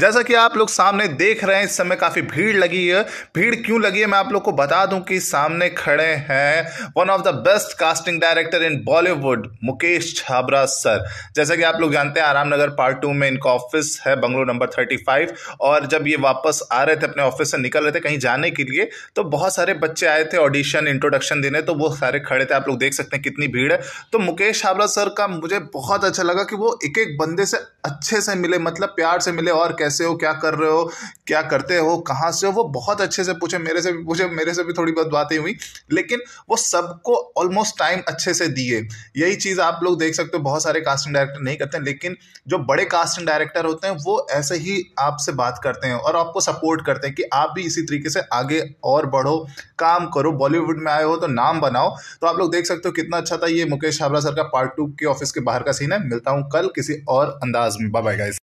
जैसा कि आप लोग सामने देख रहे हैं इस समय काफ़ी भीड़ लगी है भीड़ क्यों लगी है मैं आप लोग को बता दूं कि सामने खड़े हैं one of the best casting director in Bollywood Mukesh Chhabra sir जैसा कि आप लोग जानते हैं नगर पार्ट टू में इनका ऑफिस है बंगलो नंबर थर्टी फाइव और जब ये वापस आ रहे थे अपने ऑफिस से निकल रहे थे कहीं जाने के लिए तो बहुत सारे बच्चे आए थे ऑडिशन इंट्रोडक्शन देने तो वो सारे खड़े थे आप लोग देख सकते हैं कितनी भीड़ है तो मुकेश छाबरा सर का मुझे बहुत अच्छा लगा कि वो एक एक बंदे से अच्छे से मिले मतलब प्यार से मिले और कैसे हो क्या कर रहे हो क्या करते हो कहाँ से हो वो बहुत अच्छे से पूछे मेरे से भी पूछे मेरे से भी थोड़ी बहुत बातें हुई लेकिन वो सबको ऑलमोस्ट टाइम अच्छे से दिए यही चीज़ आप लोग देख सकते हो बहुत सारे कास्टिंग डायरेक्टर नहीं करते लेकिन जो बड़े कास्टिंग डायरेक्टर होते हैं वो ऐसे ही आपसे बात करते हैं और आपको सपोर्ट करते हैं कि आप भी इसी तरीके से आगे और बढ़ो काम करो बॉलीवुड में आए हो तो नाम बनाओ तो आप लोग देख सकते हो कितना अच्छा था ये मुकेश छाबरा सर का पार्ट टू के ऑफिस के बाहर का सीन है मिलता हूँ कल किसी और अंदाज में बाय बाय गाइस